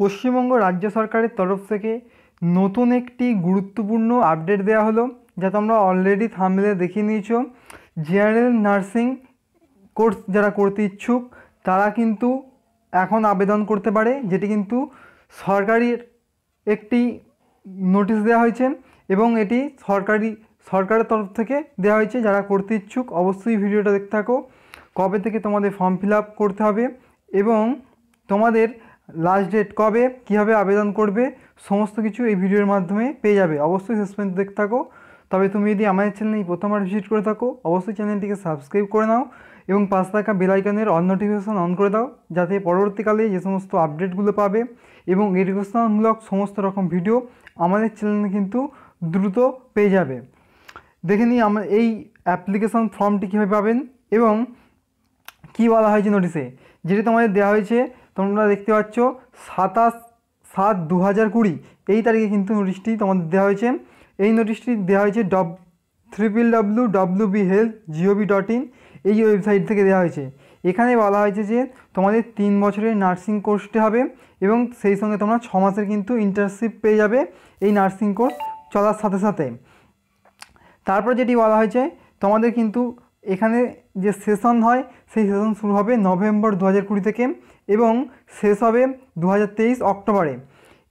পশ্চিমবঙ্গ রাজ্য সরকারের তরফ থেকে নতুন একটি গুরুত্বপূর্ণ আপডেট দেওয়া হলো যা তোমরা অলরেডি থামলে দেখে নিয়েছ জেনারেল নার্সিং কোর্স যারা করতে ইচ্ছুক তারা কিন্তু এখন আবেদন করতে পারে যেটি কিন্তু সরকারির একটি নোটিশ দেওয়া হয়েছে এবং এটি সরকারি সরকারের তরফ থেকে দেওয়া হয়েছে যারা করতে ইচ্ছুক অবশ্যই ভিডিওটা দেখতে থাকো কবে থেকে তোমাদের ফর্ম ফিল করতে হবে এবং তোমাদের লাস্ট ডেট কবে কীভাবে আবেদন করবে সমস্ত কিছু এই ভিডিওর মাধ্যমে পেয়ে যাবে অবশ্যই শেষ পর্যন্ত দেখতে থাকো তবে তুমি যদি আমাদের চ্যানেলে প্রথমবার ভিজিট করে থাকো অবশ্যই চ্যানেলটিকে সাবস্ক্রাইব করে নাও এবং পাঁচ টাকা বেলাইকনের অন নোটিফিকেশান অন করে দাও যাতে পরবর্তীকালে যে সমস্ত আপডেটগুলো পাবে এবং এডুকেশনালমূলক সমস্ত রকম ভিডিও আমাদের চ্যানেলে কিন্তু দ্রুত পেয়ে যাবে দেখে নিই আমার এই অ্যাপ্লিকেশন ফর্মটি কীভাবে পাবেন এবং কি বলা হয়েছে নোটিশে যেটি তোমাদের দেওয়া হয়েছে তোমরা দেখতে পাচ্ছ সাতাশ সাত দু হাজার কুড়ি এই তারিখে কিন্তু নোটিশটি তোমাদের দেওয়া হয়েছে এই নোটিশটি দেওয়া হয়েছে ডব triple W W B health GOB dot in এই ওয়েবসাইট থেকে দেওয়া হয়েছে এখানে বলা হয়েছে যে তোমাদের তিন বছরের নার্সিং কোর্সটি হবে এবং সেই সঙ্গে তোমরা ছ মাসের কিন্তু ইন্টার্নশিপ পেয়ে যাবে এই নার্সিং কোর্স চলার সাথে সাথে তারপর যেটি বলা হয়েছে তোমাদের কিন্তু এখানে যে সেশন হয় সেই সেশন শুরু হবে নভেম্বর দু হাজার কুড়ি থেকে এবং শেষ হবে দু অক্টোবরে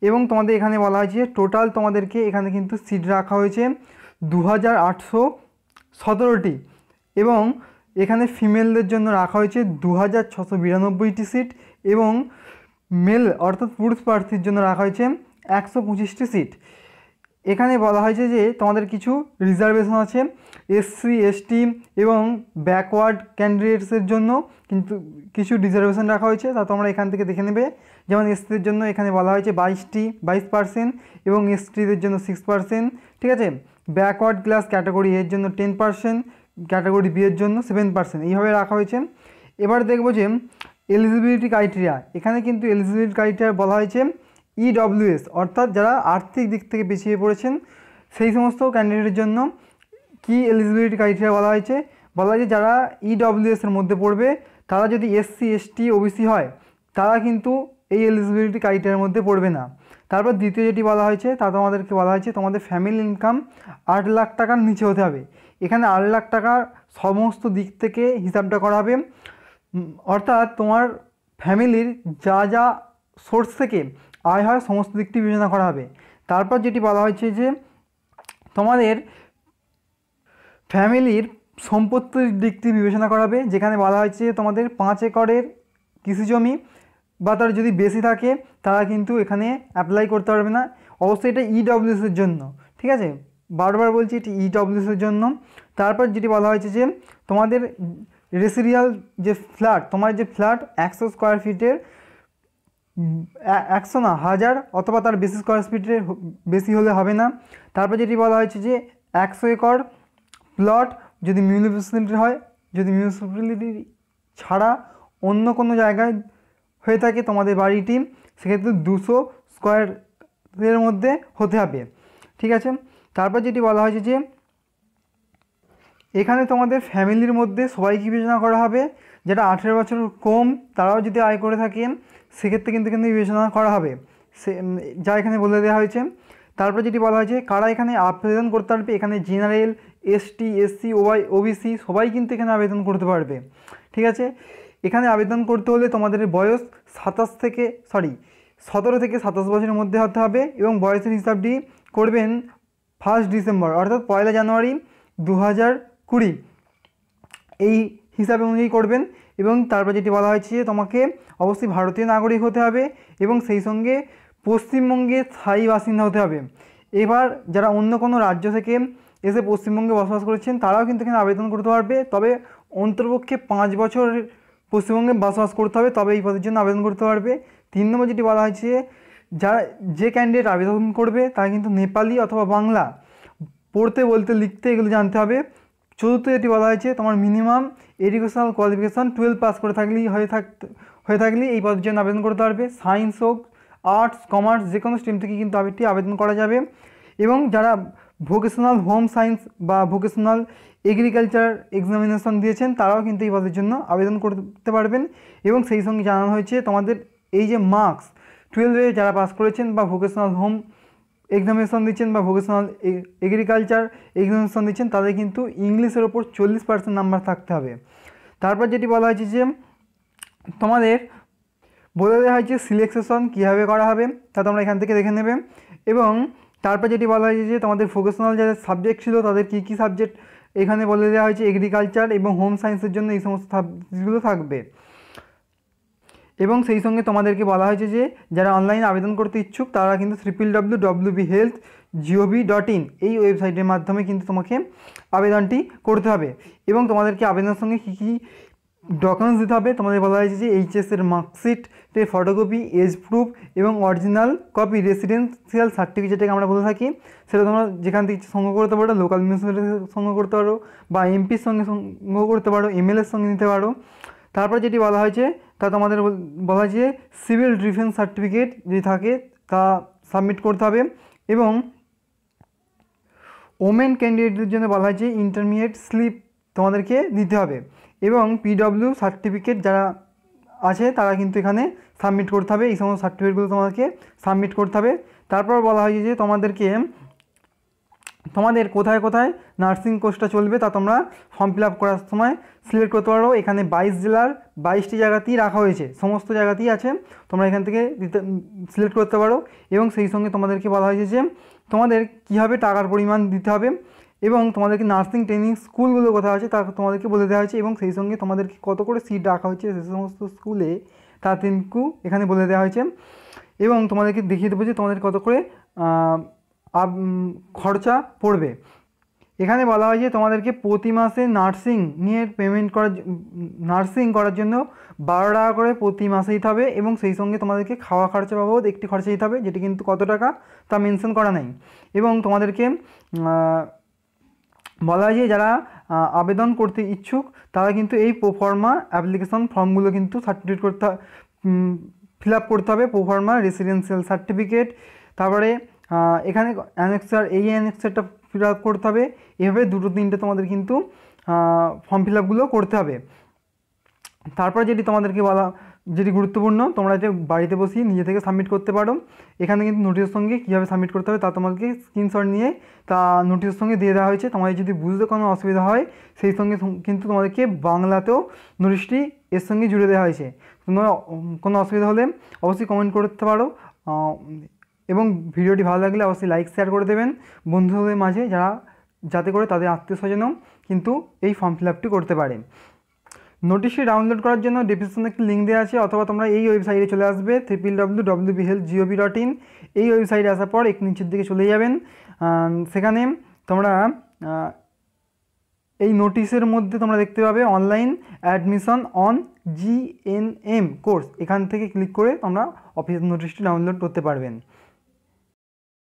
এবং তোমাদের এখানে বলা হয়েছে টোটাল তোমাদেরকে এখানে কিন্তু সিট রাখা হয়েছে দু হাজার আটশো সতেরোটি এবং এখানে ফিমেলদের জন্য রাখা হয়েছে দু হাজার ছশো বিরানব্বইটি সিট এবং মেল অর্থাৎ পুরুষ প্রার্থীর জন্য রাখা হয়েছে একশো পঁচিশটি সিট এখানে বলা হয়েছে যে তোমাদের কিছু রিজার্ভেশন আছে এসসি এসটি এবং ব্যাকওয়ার্ড ক্যান্ডিডেটসের জন্য কিন্তু কিছু রিজার্ভেশন রাখা হয়েছে তা তোমরা এখান থেকে দেখে নেবে যেমন এসসিদের জন্য এখানে বলা হয়েছে বাইশটি বাইশ পার্সেন্ট এবং এসটিদের জন্য সিক্স পার্সেন্ট ঠিক আছে ব্যাকওয়ার্ড ক্লাস ক্যাটাগরি এর জন্য টেন পার্সেন্ট ক্যাটাগরি বি এর জন্য সেভেন পার্সেন্ট এইভাবে রাখা হয়েছে এবার দেখবো যে এলিজিবিলিটি ক্রাইটেরিয়া এখানে কিন্তু এলিজিবিলিটি ক্রাইটেরিয়া বলা হয়েছে ইডব্লিউএস e অর্থাৎ যারা আর্থিক দিক থেকে পিছিয়ে পড়েছেন সেই সমস্ত ক্যান্ডিডেটের জন্য কি এলিজিবিলিটি ক্রাইটেরিয়া বলা হয়েছে বলা হয়েছে যারা ইডব্লিউএসের e মধ্যে পড়বে তারা যদি এসসি এসটি ওবিসি হয় তারা কিন্তু এই এলিজিবিলিটি ক্রাইটেরিয়ার মধ্যে পড়বে না তারপর দ্বিতীয় যেটি বলা হয়েছে তা তোমাদেরকে বলা হয়েছে তোমাদের ফ্যামিলি ইনকাম আট লাখ টাকার নিচে হতে হবে এখানে আট লাখ টাকার সমস্ত দিক থেকে হিসাবটা করা হবে অর্থাৎ তোমার ফ্যামিলির যা যা সোর্স থেকে আয় হয় সমস্ত দিকটি বিবেচনা করা হবে তারপর যেটি বলা হয়েছে যে তোমাদের ফ্যামিলির সম্পত্তির দিকটি বিবেচনা করা হবে যেখানে বলা হয়েছে তোমাদের পাঁচ একরের কৃষি জমি বা তার যদি বেশি থাকে তারা কিন্তু এখানে অ্যাপ্লাই করতে পারবে না অবশ্যই এটা ইডব্লিউএসের e জন্য ঠিক আছে বারবার বলছি এটি ইডব্লিউএসের e জন্য তারপর যেটি বলা হয়েছে যে তোমাদের রেসিরিয়াল যে ফ্ল্যাট তোমার যে ফ্ল্যাট একশো স্কোয়ার ফিটের একশো না হাজার অথবা তার বেশি স্কোয়ার ফিটে বেশি হলে হবে না তারপর যেটি বলা হয়েছে যে একশো একর প্লট যদি মিউনিসিপ্যালিটি হয় যদি মিউনিসিপ্যালিটি ছাড়া অন্য কোনো জায়গায় হয়ে থাকে তোমাদের বাড়িটি সেক্ষেত্রে দুশো স্কোয়ারের মধ্যে হতে হবে ঠিক আছে তারপর যেটি বলা হয়েছে যে এখানে তোমাদের ফ্যামিলির মধ্যে সবাইকে বিবেচনা করা হবে যেটা আঠেরো বছর কম তারাও যদি আয় করে থাকেন সেক্ষেত্রে কিন্তু কিন্তু বিবেচনা করা হবে সে যা এখানে বলে দেওয়া হয়েছে তারপরে যেটি বলা হয়েছে কারা এখানে আবেদন করতে পারবে এখানে general ST SC Y OBC সবাই কিন্তু এখানে আবেদন করতে পারবে ঠিক আছে এখানে আবেদন করতে হলে তোমাদের বয়স সাতাশ থেকে সরি সতেরো থেকে সাতাশ বছরের মধ্যে হতে হবে এবং বয়সের হিসাবটি করবেন ফার্স্ট ডিসেম্বর অর্থাৎ পয়লা জানুয়ারি দু হাজার কুড়ি এই হিসাবে অনুযায়ী করবেন এবং তারপর যেটি বলা হয়েছে যে তোমাকে অবশ্যই ভারতীয় নাগরিক হতে হবে এবং সেই সঙ্গে পশ্চিমবঙ্গে স্থায়ী বাসিন্দা হতে হবে এবার যারা অন্য কোনো রাজ্য থেকে এসে পশ্চিমবঙ্গে বসবাস করেছেন তারাও কিন্তু এখানে আবেদন করতে পারবে তবে অন্তর্পক্ষে পাঁচ বছর পশ্চিমবঙ্গে বসবাস করতে হবে তবে এই পদের জন্য আবেদন করতে পারবে তিন নম্বর যেটি বলা হয়েছে যারা যে ক্যান্ডিডেট আবেদন করবে তারা কিন্তু নেপালি অথবা বাংলা পড়তে বলতে লিখতে এগুলো জানতে হবে চতুর্থ এটি বলা হয়েছে তোমার minimum educational qualification twelve pass করে থাকলেই হয়ে থাকতে হয়ে থাকলে এই পদের জন্য আবেদন করতে পারবে সায়েন্স হোক আর্টস কমার্স যে কোনো স্ট্রিম থেকে কিন্তু আবেদনটি আবেদন করা যাবে এবং যারা ভোকেশনাল হোম সায়েন্স বা ভোকেশনাল এগ্রিকালচার এক্সামিনেশন দিয়েছেন তারাও কিন্তু এই পদের জন্য আবেদন করতে পারবেন এবং সেই সঙ্গে জানানো হয়েছে তোমাদের এই যে মার্কস টুয়েলভে যারা পাস করেছেন বা ভোকেশনাল হোম এক্সামিনেশন দিচ্ছেন বা ভোকেশনাল এগ্রিকালচার এক্সামিনেশন দিচ্ছেন তাদের কিন্তু ইংলিশের ওপর চল্লিশ পার্সেন্ট নাম্বার থাকতে হবে তারপর যেটি বলা হয়েছে যে তোমাদের বলে দেওয়া হয়েছে সিলেকশন কীভাবে করা হবে তা তোমরা এখান থেকে দেখে নেবে এবং তারপর যেটি বলা হয়েছে যে তোমাদের ভোকেশনাল যাদের সাবজেক্ট ছিল তাদের কী কী সাবজেক্ট এখানে বলে দেওয়া হয়েছে এগ্রিকালচার এবং হোম সায়েন্সের জন্য এই সমস্ত সাবজেক্টগুলো থাকবে এবং সেই সঙ্গে তোমাদেরকে বলা হয়েছে যে যারা অনলাইন আবেদন করতে ইচ্ছুক তারা কিন্তু triple W W B health GOV dot in এই ওয়েবসাইটের মাধ্যমে কিন্তু তোমাকে আবেদনটি করতে হবে এবং তোমাদেরকে আবেদনের সঙ্গে কী কী ডকুমেন্টস দিতে হবে তোমাদের বলা হয়েছে যে এইচএসের মার্কশিটের ফটোকপি এজ প্রুফ এবং অরিজিনাল কপি রেসিডেন্সিয়াল সার্টিফিকেটটাকে আমরা বলে থাকি সেটা তোমরা যেখান থেকে সংগ্রহ করতে পারো লোকাল মিউনিসিপ্যালিটির সংগ্রহ করতে পারো বা এমপির সঙ্গে সংগ্রহ করতে পারো এমএলএর সঙ্গে নিতে পারো তারপর যেটি বলা হয়েছে তা তোমাদের বলা যে সিভিল ডিফেন্স সার্টিফিকেট যদি থাকে তা সাবমিট করতে হবে এবং ওমেন ক্যান্ডিডেটদের জন্য বলা হয়েছে ইন্টারমিডিয়েট স্লিপ তোমাদেরকে দিতে হবে এবং পিডব্লিউ সার্টিফিকেট যারা আছে তারা কিন্তু এখানে সাবমিট করতে হবে এই সমস্ত সার্টিফিকেটগুলো তোমাদেরকে সাবমিট করতে হবে তারপর বলা হয়েছে যে তোমাদেরকে তোমাদের কোথায় কোথায় নার্সিং কোর্সটা চলবে তা তোমরা ফর্ম ফিল করার সময় সিলেক্ট করতে পারো এখানে বাইশ জেলার বাইশটি জায়গাতেই রাখা হয়েছে সমস্ত জায়গাতেই আছে তোমরা এখান থেকে সিলেক্ট করতে পারো এবং সেই সঙ্গে তোমাদেরকে বলা হয়েছে যে তোমাদের কীভাবে টাকার পরিমাণ দিতে হবে এবং তোমাদেরকে নার্সিং ট্রেনিং স্কুলগুলো কোথায় আছে তা তোমাদেরকে বলে দেওয়া হয়েছে এবং সেই সঙ্গে তোমাদেরকে কত করে সিট রাখা হয়েছে সে সমস্ত স্কুলে তা কিন্তু এখানে বলে দেওয়া হয়েছে এবং তোমাদেরকে দেখিয়ে দেবো যে তোমাদের কত করে খরচা পড়বে এখানে বলা হয় যে তোমাদেরকে প্রতি মাসে নার্সিং নিয়ে পেমেন্ট করার নার্সিং করার জন্য বারো টাকা করে প্রতি মাসে দিতে হবে এবং সেই সঙ্গে তোমাদেরকে খাওয়া খরচা বাবদ একটি খরচা দিতে হবে যেটি কিন্তু কত টাকা তা মেনশন করা নেই এবং তোমাদেরকে বলা হয় যে যারা আবেদন করতে ইচ্ছুক তারা কিন্তু এই প্রোফর্মা অ্যাপ্লিকেশন ফর্মগুলো কিন্তু সার্টিফিকেট করতে ফিল আপ করতে হবে প্রোফর্মা রেসিডেন্সিয়াল সার্টিফিকেট তারপরে এখানে অ্যানেক্সার এই অ্যানেক্সারটা ফিল আপ করতে হবে এভাবে দুটো তিনটে তোমাদের কিন্তু ফর্ম ফিল আপগুলো করতে হবে তারপর যেটি তোমাদেরকে বলা যেটি গুরুত্বপূর্ণ তোমরা যে বাড়িতে বসি নিজে থেকে সাবমিট করতে পারো এখানে কিন্তু নোটিশের সঙ্গে কীভাবে সাবমিট করতে হবে তা তোমাকে স্ক্রিনশট নিয়ে তা নোটিশের সঙ্গে দিয়ে দেওয়া হয়েছে তোমাদের যদি বুঝতে কোনো অসুবিধা হয় সেই সঙ্গে কিন্তু তোমাদেরকে বাংলাতেও নোটিশটি এর সঙ্গে জুড়ে দেওয়া হয়েছে তোমরা কোনো অসুবিধা হলে অবশ্যই কমেন্ট করতে পারো এবং ভিডিওটি ভালো লাগলে অবশ্যই লাইক শেয়ার করে দেবেন বন্ধুদের মাঝে যারা যাতে করে তাদের আত্মীয় স্বজনও কিন্তু এই ফর্ম ফিল আপটি করতে পারে নোটিশটি ডাউনলোড করার জন্য ডিসক্রিপশনে একটি লিঙ্ক দেওয়া আছে অথবা তোমরা এই ওয়েবসাইটে চলে আসবে W W W health GOB dot in এই ওয়েবসাইটে আসার পর এক নিচের দিকে চলে যাবেন সেখানে তোমরা এই নোটিশের মধ্যে তোমরা দেখতে পাবে online admission on GNM course এখান থেকে ক্লিক করে তোমরা অফিস নোটিশটি ডাউনলোড করতে পারবেন